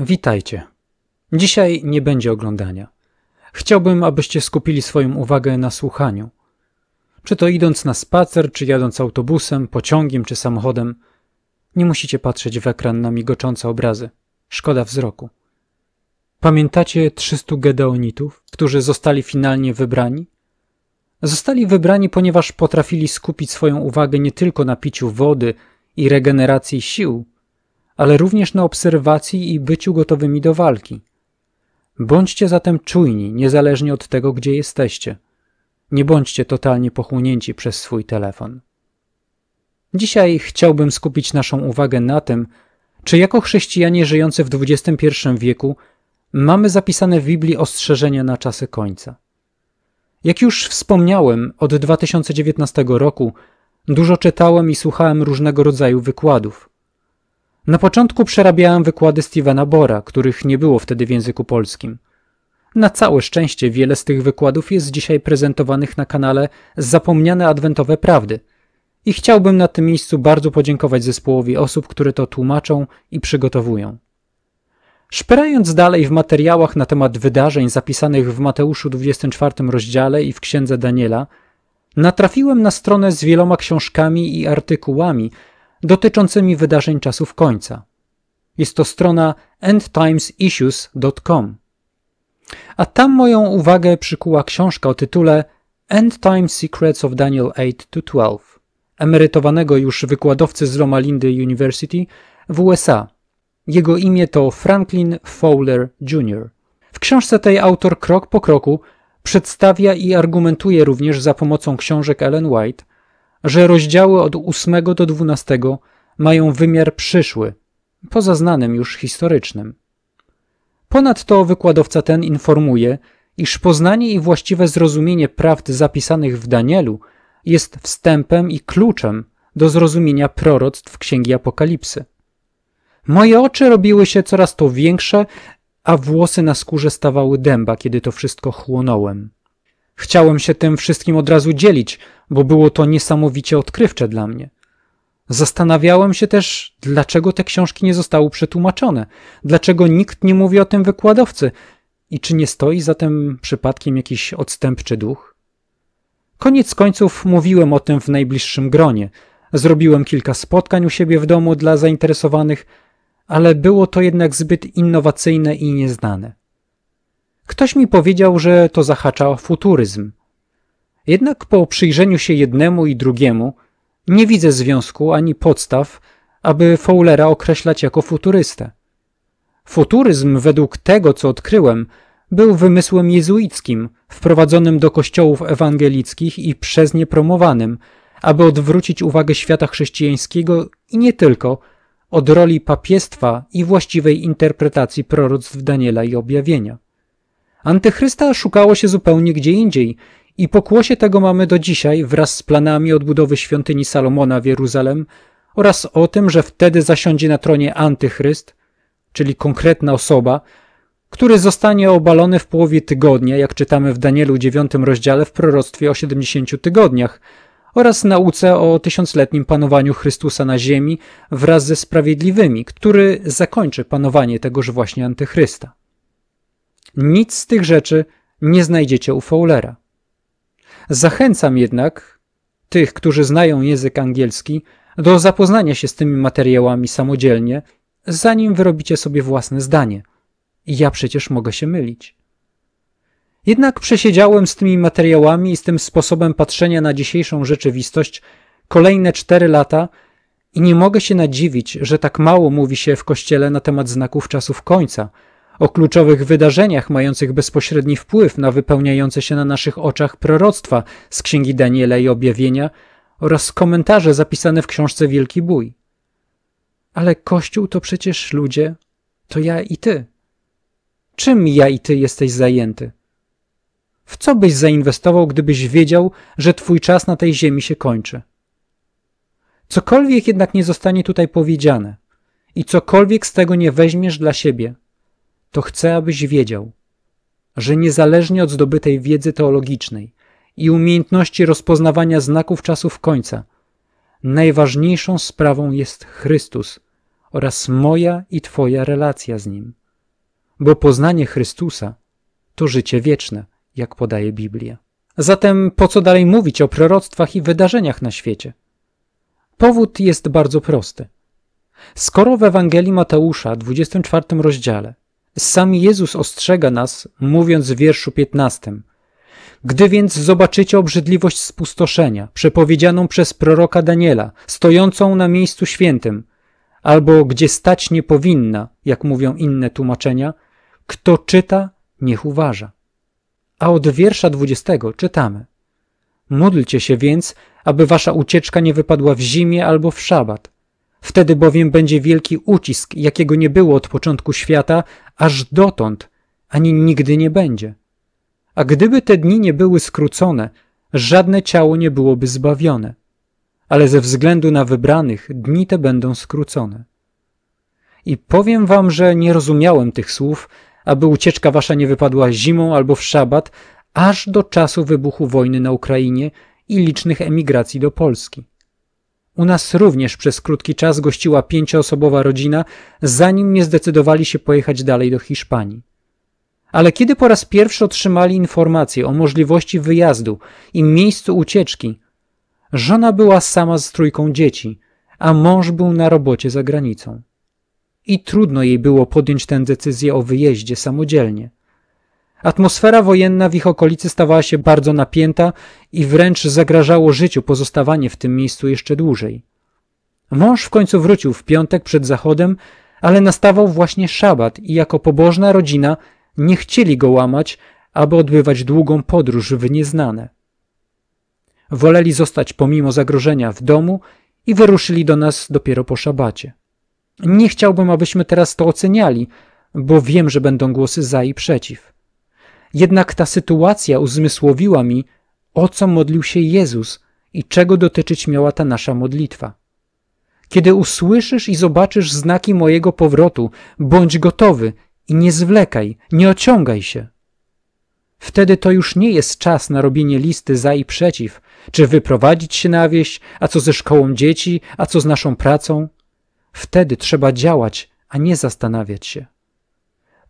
Witajcie. Dzisiaj nie będzie oglądania. Chciałbym, abyście skupili swoją uwagę na słuchaniu. Czy to idąc na spacer, czy jadąc autobusem, pociągiem, czy samochodem, nie musicie patrzeć w ekran na migoczące obrazy. Szkoda wzroku. Pamiętacie 300 Gedeonitów, którzy zostali finalnie wybrani? Zostali wybrani, ponieważ potrafili skupić swoją uwagę nie tylko na piciu wody i regeneracji sił, ale również na obserwacji i byciu gotowymi do walki. Bądźcie zatem czujni, niezależnie od tego, gdzie jesteście. Nie bądźcie totalnie pochłonięci przez swój telefon. Dzisiaj chciałbym skupić naszą uwagę na tym, czy jako chrześcijanie żyjący w XXI wieku mamy zapisane w Biblii ostrzeżenia na czasy końca. Jak już wspomniałem, od 2019 roku dużo czytałem i słuchałem różnego rodzaju wykładów. Na początku przerabiałem wykłady Stevena Bora, których nie było wtedy w języku polskim. Na całe szczęście wiele z tych wykładów jest dzisiaj prezentowanych na kanale Zapomniane Adwentowe Prawdy. I chciałbym na tym miejscu bardzo podziękować zespołowi osób, które to tłumaczą i przygotowują. Szperając dalej w materiałach na temat wydarzeń zapisanych w Mateuszu 24 rozdziale i w Księdze Daniela, natrafiłem na stronę z wieloma książkami i artykułami, dotyczącymi wydarzeń czasów końca. Jest to strona endtimesissues.com. A tam moją uwagę przykuła książka o tytule End Time Secrets of Daniel 8 to 12 emerytowanego już wykładowcy z Loma Lindy University w USA. Jego imię to Franklin Fowler Jr. W książce tej autor krok po kroku przedstawia i argumentuje również za pomocą książek Ellen White że rozdziały od 8 do 12 mają wymiar przyszły, poza znanym już historycznym. Ponadto wykładowca ten informuje, iż poznanie i właściwe zrozumienie prawd zapisanych w Danielu jest wstępem i kluczem do zrozumienia proroctw Księgi Apokalipsy. Moje oczy robiły się coraz to większe, a włosy na skórze stawały dęba, kiedy to wszystko chłonąłem. Chciałem się tym wszystkim od razu dzielić, bo było to niesamowicie odkrywcze dla mnie. Zastanawiałem się też, dlaczego te książki nie zostały przetłumaczone, dlaczego nikt nie mówi o tym wykładowcy i czy nie stoi za tym przypadkiem jakiś odstępczy duch. Koniec końców mówiłem o tym w najbliższym gronie. Zrobiłem kilka spotkań u siebie w domu dla zainteresowanych, ale było to jednak zbyt innowacyjne i nieznane. Ktoś mi powiedział, że to zahacza o futuryzm. Jednak po przyjrzeniu się jednemu i drugiemu nie widzę związku ani podstaw, aby Fowlera określać jako futurystę. Futuryzm, według tego co odkryłem, był wymysłem jezuickim, wprowadzonym do kościołów ewangelickich i przez nie promowanym, aby odwrócić uwagę świata chrześcijańskiego i nie tylko od roli papiestwa i właściwej interpretacji proroctw Daniela i objawienia. Antychrysta szukało się zupełnie gdzie indziej i pokłosie tego mamy do dzisiaj wraz z planami odbudowy świątyni Salomona w Jeruzalem oraz o tym, że wtedy zasiądzie na tronie antychryst, czyli konkretna osoba, który zostanie obalony w połowie tygodnia, jak czytamy w Danielu 9 rozdziale w proroctwie o 70 tygodniach, oraz nauce o tysiącletnim panowaniu Chrystusa na ziemi wraz ze sprawiedliwymi, który zakończy panowanie tegoż właśnie antychrysta. Nic z tych rzeczy nie znajdziecie u Fowlera. Zachęcam jednak tych, którzy znają język angielski, do zapoznania się z tymi materiałami samodzielnie, zanim wyrobicie sobie własne zdanie. Ja przecież mogę się mylić. Jednak przesiedziałem z tymi materiałami i z tym sposobem patrzenia na dzisiejszą rzeczywistość kolejne cztery lata i nie mogę się nadziwić, że tak mało mówi się w kościele na temat znaków czasów końca – o kluczowych wydarzeniach mających bezpośredni wpływ na wypełniające się na naszych oczach proroctwa z Księgi Daniela i Objawienia oraz komentarze zapisane w książce Wielki Bój. Ale Kościół to przecież ludzie, to ja i ty. Czym ja i ty jesteś zajęty? W co byś zainwestował, gdybyś wiedział, że twój czas na tej ziemi się kończy? Cokolwiek jednak nie zostanie tutaj powiedziane i cokolwiek z tego nie weźmiesz dla siebie – to chcę, abyś wiedział, że niezależnie od zdobytej wiedzy teologicznej i umiejętności rozpoznawania znaków czasów końca, najważniejszą sprawą jest Chrystus oraz moja i Twoja relacja z Nim. Bo poznanie Chrystusa to życie wieczne, jak podaje Biblia. Zatem po co dalej mówić o proroctwach i wydarzeniach na świecie? Powód jest bardzo prosty. Skoro w Ewangelii Mateusza, 24 rozdziale, sam Jezus ostrzega nas, mówiąc w wierszu 15. Gdy więc zobaczycie obrzydliwość spustoszenia, przepowiedzianą przez proroka Daniela, stojącą na miejscu świętym, albo gdzie stać nie powinna, jak mówią inne tłumaczenia, kto czyta, niech uważa. A od wiersza 20 czytamy. Módlcie się więc, aby wasza ucieczka nie wypadła w zimie albo w szabat. Wtedy bowiem będzie wielki ucisk, jakiego nie było od początku świata, aż dotąd, ani nigdy nie będzie. A gdyby te dni nie były skrócone, żadne ciało nie byłoby zbawione. Ale ze względu na wybranych, dni te będą skrócone. I powiem wam, że nie rozumiałem tych słów, aby ucieczka wasza nie wypadła zimą albo w szabat, aż do czasu wybuchu wojny na Ukrainie i licznych emigracji do Polski. U nas również przez krótki czas gościła pięcioosobowa rodzina, zanim nie zdecydowali się pojechać dalej do Hiszpanii. Ale kiedy po raz pierwszy otrzymali informację o możliwości wyjazdu i miejscu ucieczki, żona była sama z trójką dzieci, a mąż był na robocie za granicą. I trudno jej było podjąć tę decyzję o wyjeździe samodzielnie. Atmosfera wojenna w ich okolicy stawała się bardzo napięta i wręcz zagrażało życiu pozostawanie w tym miejscu jeszcze dłużej. Mąż w końcu wrócił w piątek przed zachodem, ale nastawał właśnie szabat i jako pobożna rodzina nie chcieli go łamać, aby odbywać długą podróż w nieznane. Woleli zostać pomimo zagrożenia w domu i wyruszyli do nas dopiero po szabacie. Nie chciałbym, abyśmy teraz to oceniali, bo wiem, że będą głosy za i przeciw. Jednak ta sytuacja uzmysłowiła mi, o co modlił się Jezus i czego dotyczyć miała ta nasza modlitwa. Kiedy usłyszysz i zobaczysz znaki mojego powrotu, bądź gotowy i nie zwlekaj, nie ociągaj się. Wtedy to już nie jest czas na robienie listy za i przeciw, czy wyprowadzić się na wieś, a co ze szkołą dzieci, a co z naszą pracą. Wtedy trzeba działać, a nie zastanawiać się.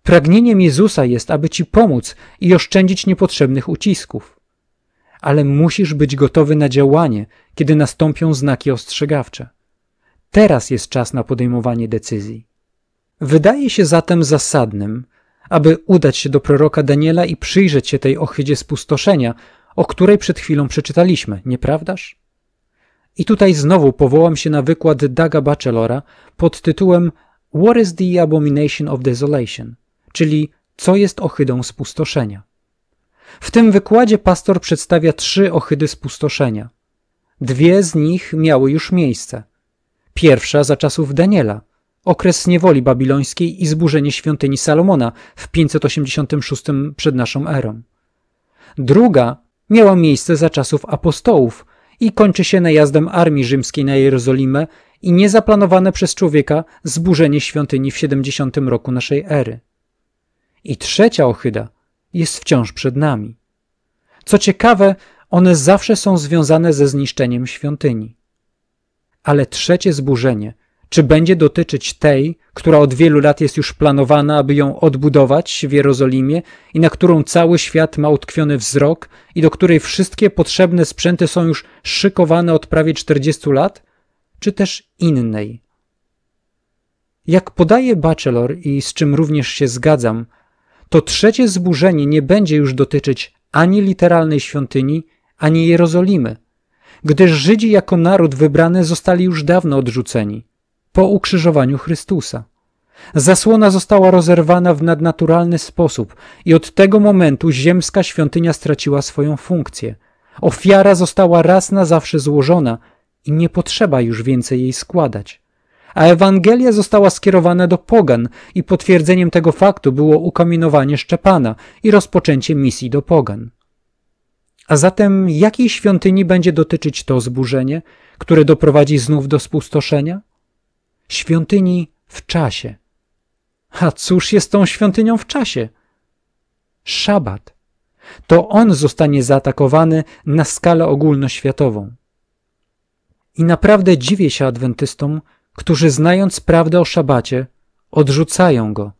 Pragnieniem Jezusa jest, aby ci pomóc i oszczędzić niepotrzebnych ucisków. Ale musisz być gotowy na działanie, kiedy nastąpią znaki ostrzegawcze. Teraz jest czas na podejmowanie decyzji. Wydaje się zatem zasadnym, aby udać się do proroka Daniela i przyjrzeć się tej ochrydzie spustoszenia, o której przed chwilą przeczytaliśmy, nieprawdaż? I tutaj znowu powołam się na wykład Daga Bachelora pod tytułem What is the Abomination of Desolation? czyli co jest ohydą spustoszenia. W tym wykładzie pastor przedstawia trzy ohydy spustoszenia. Dwie z nich miały już miejsce. Pierwsza za czasów Daniela, okres niewoli babilońskiej i zburzenie świątyni Salomona w 586 przed naszą erą. Druga miała miejsce za czasów apostołów i kończy się najazdem armii rzymskiej na Jerozolimę i niezaplanowane przez człowieka zburzenie świątyni w 70 roku naszej ery. I trzecia ohyda jest wciąż przed nami. Co ciekawe, one zawsze są związane ze zniszczeniem świątyni. Ale trzecie zburzenie, czy będzie dotyczyć tej, która od wielu lat jest już planowana, aby ją odbudować w Jerozolimie i na którą cały świat ma utkwiony wzrok i do której wszystkie potrzebne sprzęty są już szykowane od prawie 40 lat, czy też innej? Jak podaje Bachelor i z czym również się zgadzam – to trzecie zburzenie nie będzie już dotyczyć ani literalnej świątyni, ani Jerozolimy, gdyż Żydzi jako naród wybrany zostali już dawno odrzuceni, po ukrzyżowaniu Chrystusa. Zasłona została rozerwana w nadnaturalny sposób i od tego momentu ziemska świątynia straciła swoją funkcję. Ofiara została raz na zawsze złożona i nie potrzeba już więcej jej składać a Ewangelia została skierowana do pogan i potwierdzeniem tego faktu było ukamienowanie Szczepana i rozpoczęcie misji do pogan. A zatem jakiej świątyni będzie dotyczyć to zburzenie, które doprowadzi znów do spustoszenia? Świątyni w czasie. A cóż jest tą świątynią w czasie? Szabat. To on zostanie zaatakowany na skalę ogólnoświatową. I naprawdę dziwię się adwentystom, którzy znając prawdę o szabacie, odrzucają go,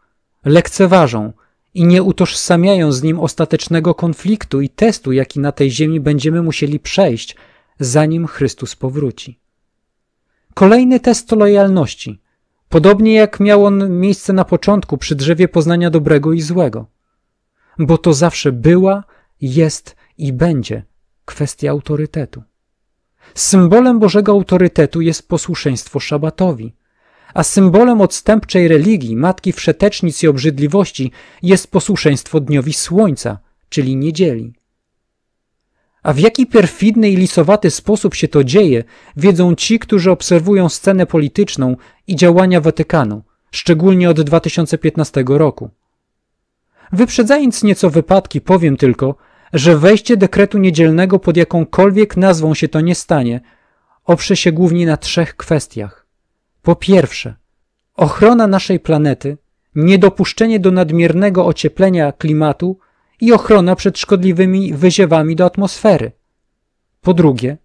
lekceważą i nie utożsamiają z nim ostatecznego konfliktu i testu, jaki na tej ziemi będziemy musieli przejść, zanim Chrystus powróci. Kolejny test to lojalności, podobnie jak miał on miejsce na początku przy drzewie poznania dobrego i złego. Bo to zawsze była, jest i będzie kwestia autorytetu. Symbolem Bożego autorytetu jest posłuszeństwo szabatowi, a symbolem odstępczej religii, matki wszetecznic i obrzydliwości jest posłuszeństwo dniowi słońca, czyli niedzieli. A w jaki perfidny i lisowaty sposób się to dzieje, wiedzą ci, którzy obserwują scenę polityczną i działania Watykanu, szczególnie od 2015 roku. Wyprzedzając nieco wypadki, powiem tylko, że wejście dekretu niedzielnego pod jakąkolwiek nazwą się to nie stanie, oprze się głównie na trzech kwestiach. Po pierwsze, ochrona naszej planety, niedopuszczenie do nadmiernego ocieplenia klimatu i ochrona przed szkodliwymi wyziewami do atmosfery. Po drugie,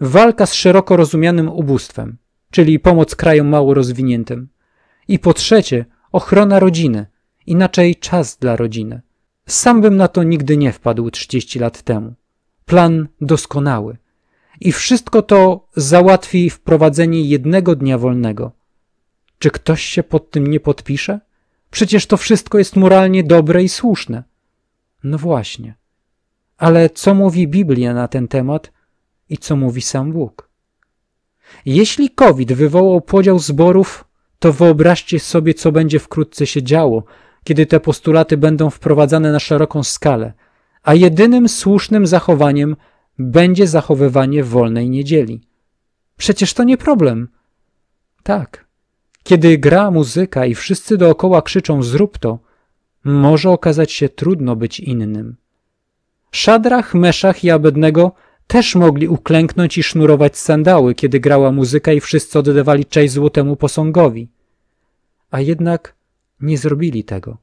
walka z szeroko rozumianym ubóstwem, czyli pomoc krajom mało rozwiniętym. I po trzecie, ochrona rodziny, inaczej czas dla rodziny. Sam bym na to nigdy nie wpadł 30 lat temu. Plan doskonały. I wszystko to załatwi wprowadzenie jednego dnia wolnego. Czy ktoś się pod tym nie podpisze? Przecież to wszystko jest moralnie dobre i słuszne. No właśnie. Ale co mówi Biblia na ten temat i co mówi sam Bóg? Jeśli COVID wywołał podział zborów, to wyobraźcie sobie, co będzie wkrótce się działo, kiedy te postulaty będą wprowadzane na szeroką skalę, a jedynym słusznym zachowaniem będzie zachowywanie wolnej niedzieli. Przecież to nie problem. Tak. Kiedy gra muzyka i wszyscy dookoła krzyczą zrób to, może okazać się trudno być innym. Szadrach, Meszach i Abednego też mogli uklęknąć i sznurować sandały, kiedy grała muzyka i wszyscy oddawali cześć złotemu posągowi. A jednak nie zrobili tego.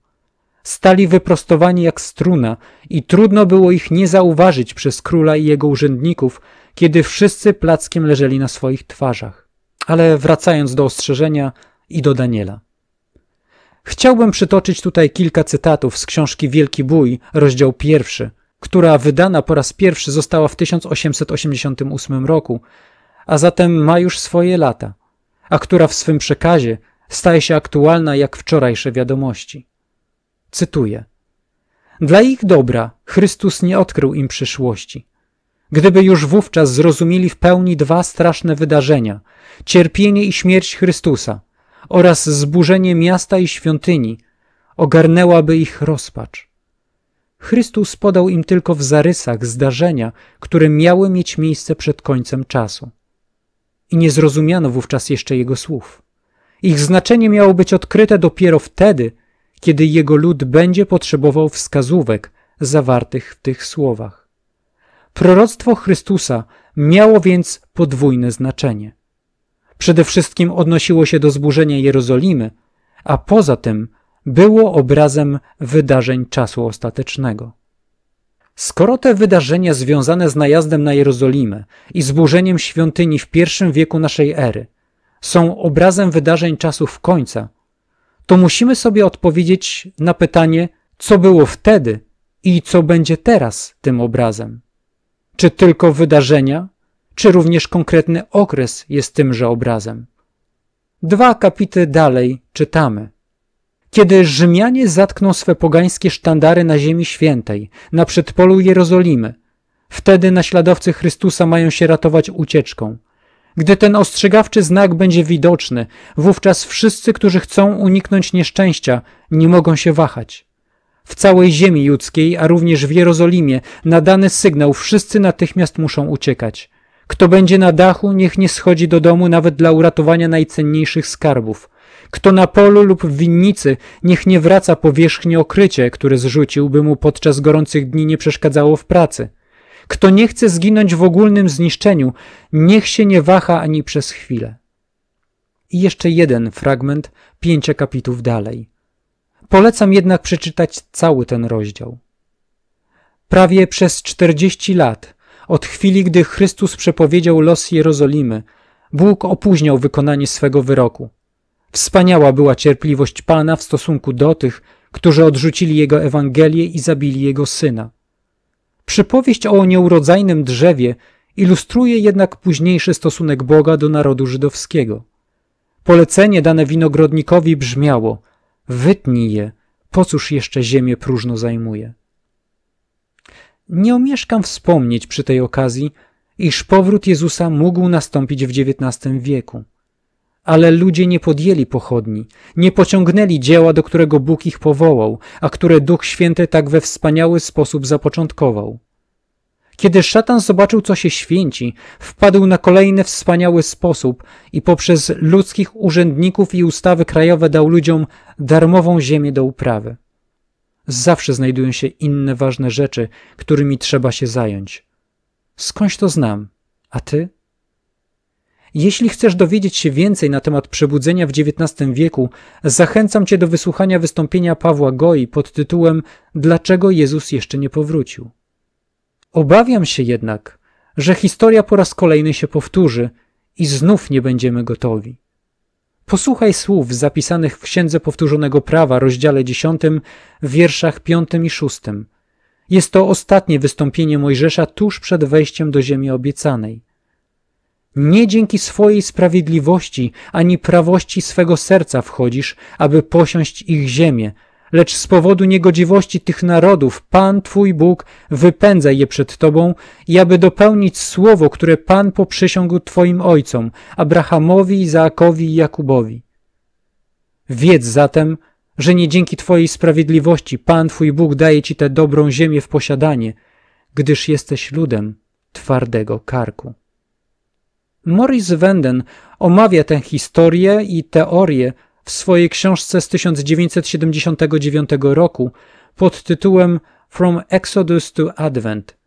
Stali wyprostowani jak struna i trudno było ich nie zauważyć przez króla i jego urzędników, kiedy wszyscy plackiem leżeli na swoich twarzach. Ale wracając do ostrzeżenia i do Daniela. Chciałbym przytoczyć tutaj kilka cytatów z książki Wielki Bój, rozdział pierwszy, która wydana po raz pierwszy została w 1888 roku, a zatem ma już swoje lata, a która w swym przekazie staje się aktualna jak wczorajsze wiadomości. Cytuję: Dla ich dobra Chrystus nie odkrył im przyszłości. Gdyby już wówczas zrozumieli w pełni dwa straszne wydarzenia: cierpienie i śmierć Chrystusa oraz zburzenie miasta i świątyni, ogarnęłaby ich rozpacz. Chrystus podał im tylko w zarysach zdarzenia, które miały mieć miejsce przed końcem czasu. I nie zrozumiano wówczas jeszcze jego słów. Ich znaczenie miało być odkryte dopiero wtedy, kiedy jego lud będzie potrzebował wskazówek zawartych w tych słowach. Proroctwo Chrystusa miało więc podwójne znaczenie. Przede wszystkim odnosiło się do zburzenia Jerozolimy, a poza tym było obrazem wydarzeń czasu ostatecznego. Skoro te wydarzenia związane z najazdem na Jerozolimę i zburzeniem świątyni w pierwszym wieku naszej ery są obrazem wydarzeń czasów końca, to musimy sobie odpowiedzieć na pytanie, co było wtedy i co będzie teraz tym obrazem. Czy tylko wydarzenia, czy również konkretny okres jest tymże obrazem? Dwa kapity dalej czytamy. Kiedy Rzymianie zatkną swe pogańskie sztandary na Ziemi Świętej, na przedpolu Jerozolimy, wtedy naśladowcy Chrystusa mają się ratować ucieczką – gdy ten ostrzegawczy znak będzie widoczny, wówczas wszyscy, którzy chcą uniknąć nieszczęścia, nie mogą się wahać. W całej ziemi judzkiej, a również w Jerozolimie, na dany sygnał wszyscy natychmiast muszą uciekać. Kto będzie na dachu, niech nie schodzi do domu nawet dla uratowania najcenniejszych skarbów. Kto na polu lub w winnicy, niech nie wraca powierzchni okrycie, które zrzucił, by mu podczas gorących dni nie przeszkadzało w pracy. Kto nie chce zginąć w ogólnym zniszczeniu, niech się nie waha ani przez chwilę. I jeszcze jeden fragment, pięcia kapitów dalej. Polecam jednak przeczytać cały ten rozdział. Prawie przez czterdzieści lat, od chwili gdy Chrystus przepowiedział los Jerozolimy, Bóg opóźniał wykonanie swego wyroku. Wspaniała była cierpliwość Pana w stosunku do tych, którzy odrzucili Jego Ewangelię i zabili Jego Syna. Przypowieść o nieurodzajnym drzewie ilustruje jednak późniejszy stosunek Boga do narodu żydowskiego. Polecenie dane winogrodnikowi brzmiało: Wytnij je, po cóż jeszcze ziemię próżno zajmuje. Nie omieszkam wspomnieć przy tej okazji, iż powrót Jezusa mógł nastąpić w XIX wieku. Ale ludzie nie podjęli pochodni, nie pociągnęli dzieła, do którego Bóg ich powołał, a które Duch Święty tak we wspaniały sposób zapoczątkował. Kiedy szatan zobaczył, co się święci, wpadł na kolejny wspaniały sposób i poprzez ludzkich urzędników i ustawy krajowe dał ludziom darmową ziemię do uprawy. Zawsze znajdują się inne ważne rzeczy, którymi trzeba się zająć. Skądś to znam, a ty? Jeśli chcesz dowiedzieć się więcej na temat przebudzenia w XIX wieku, zachęcam cię do wysłuchania wystąpienia Pawła Goi pod tytułem Dlaczego Jezus jeszcze nie powrócił. Obawiam się jednak, że historia po raz kolejny się powtórzy i znów nie będziemy gotowi. Posłuchaj słów zapisanych w Księdze Powtórzonego Prawa, rozdziale 10, wierszach 5 i 6. Jest to ostatnie wystąpienie Mojżesza tuż przed wejściem do Ziemi Obiecanej. Nie dzięki swojej sprawiedliwości ani prawości swego serca wchodzisz, aby posiąść ich ziemię, lecz z powodu niegodziwości tych narodów Pan Twój Bóg wypędza je przed Tobą i aby dopełnić słowo, które Pan poprzysiągł Twoim ojcom, Abrahamowi, Izaakowi i Jakubowi. Wiedz zatem, że nie dzięki Twojej sprawiedliwości Pan Twój Bóg daje Ci tę dobrą ziemię w posiadanie, gdyż jesteś ludem twardego karku. Morris Wenden omawia tę historię i teorię w swojej książce z 1979 roku pod tytułem From Exodus to Advent,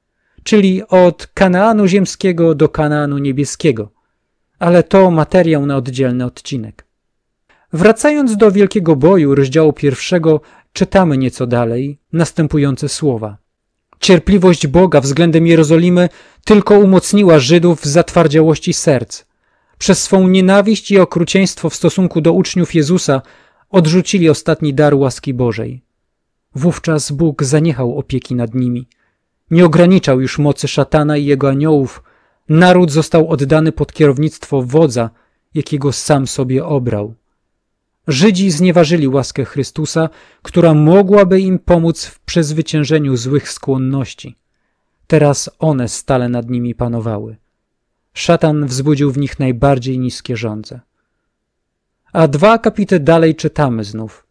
czyli od Kanaanu ziemskiego do Kanaanu niebieskiego. Ale to materiał na oddzielny odcinek. Wracając do Wielkiego Boju, rozdziału pierwszego, czytamy nieco dalej następujące słowa – Cierpliwość Boga względem Jerozolimy tylko umocniła Żydów w zatwardziałości serc. Przez swą nienawiść i okrucieństwo w stosunku do uczniów Jezusa odrzucili ostatni dar łaski Bożej. Wówczas Bóg zaniechał opieki nad nimi. Nie ograniczał już mocy szatana i jego aniołów. Naród został oddany pod kierownictwo wodza, jakiego sam sobie obrał. Żydzi znieważyli łaskę Chrystusa, która mogłaby im pomóc w przezwyciężeniu złych skłonności. Teraz one stale nad nimi panowały. Szatan wzbudził w nich najbardziej niskie żądze. A dwa kapity dalej czytamy znów.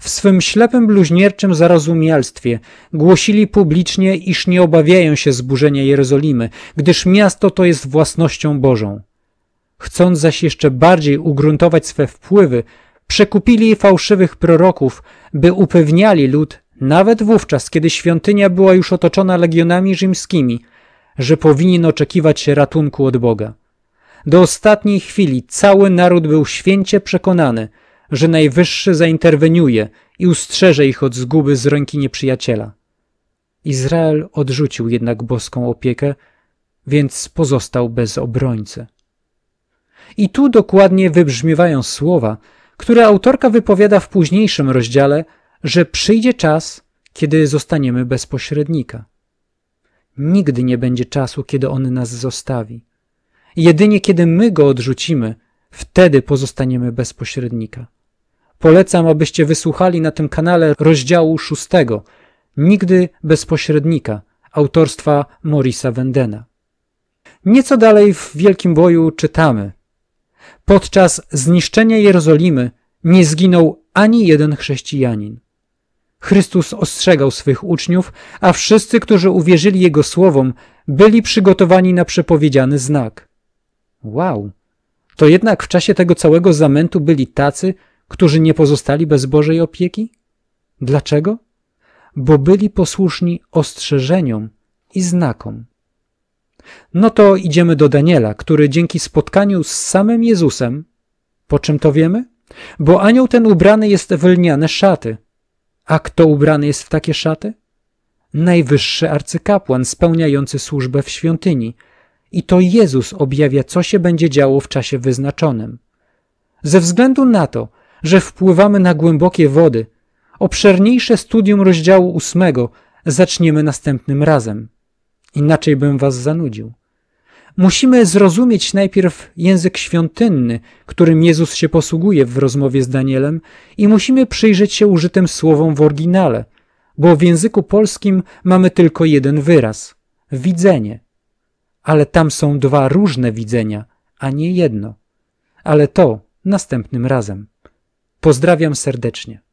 W swym ślepym bluźnierczym zarozumialstwie głosili publicznie, iż nie obawiają się zburzenia Jerozolimy, gdyż miasto to jest własnością Bożą. Chcąc zaś jeszcze bardziej ugruntować swe wpływy, przekupili fałszywych proroków, by upewniali lud, nawet wówczas, kiedy świątynia była już otoczona legionami rzymskimi, że powinien oczekiwać ratunku od Boga. Do ostatniej chwili cały naród był święcie przekonany, że Najwyższy zainterweniuje i ustrzeże ich od zguby z ręki nieprzyjaciela. Izrael odrzucił jednak boską opiekę, więc pozostał bez obrońcy. I tu dokładnie wybrzmiewają słowa, które autorka wypowiada w późniejszym rozdziale, że przyjdzie czas, kiedy zostaniemy bez pośrednika. Nigdy nie będzie czasu, kiedy on nas zostawi. Jedynie kiedy my go odrzucimy, wtedy pozostaniemy bez pośrednika. Polecam, abyście wysłuchali na tym kanale rozdziału szóstego Nigdy bez pośrednika autorstwa Morisa Wendena. Nieco dalej w Wielkim Boju czytamy – Podczas zniszczenia Jerozolimy nie zginął ani jeden chrześcijanin. Chrystus ostrzegał swych uczniów, a wszyscy, którzy uwierzyli Jego słowom, byli przygotowani na przepowiedziany znak. Wow! To jednak w czasie tego całego zamętu byli tacy, którzy nie pozostali bez Bożej opieki? Dlaczego? Bo byli posłuszni ostrzeżeniom i znakom. No to idziemy do Daniela, który dzięki spotkaniu z samym Jezusem, po czym to wiemy? Bo anioł ten ubrany jest w lniane szaty. A kto ubrany jest w takie szaty? Najwyższy arcykapłan spełniający służbę w świątyni. I to Jezus objawia, co się będzie działo w czasie wyznaczonym. Ze względu na to, że wpływamy na głębokie wody, obszerniejsze studium rozdziału ósmego zaczniemy następnym razem. Inaczej bym was zanudził. Musimy zrozumieć najpierw język świątynny, którym Jezus się posługuje w rozmowie z Danielem, i musimy przyjrzeć się użytym słowom w oryginale, bo w języku polskim mamy tylko jeden wyraz widzenie. Ale tam są dwa różne widzenia, a nie jedno. Ale to następnym razem. Pozdrawiam serdecznie.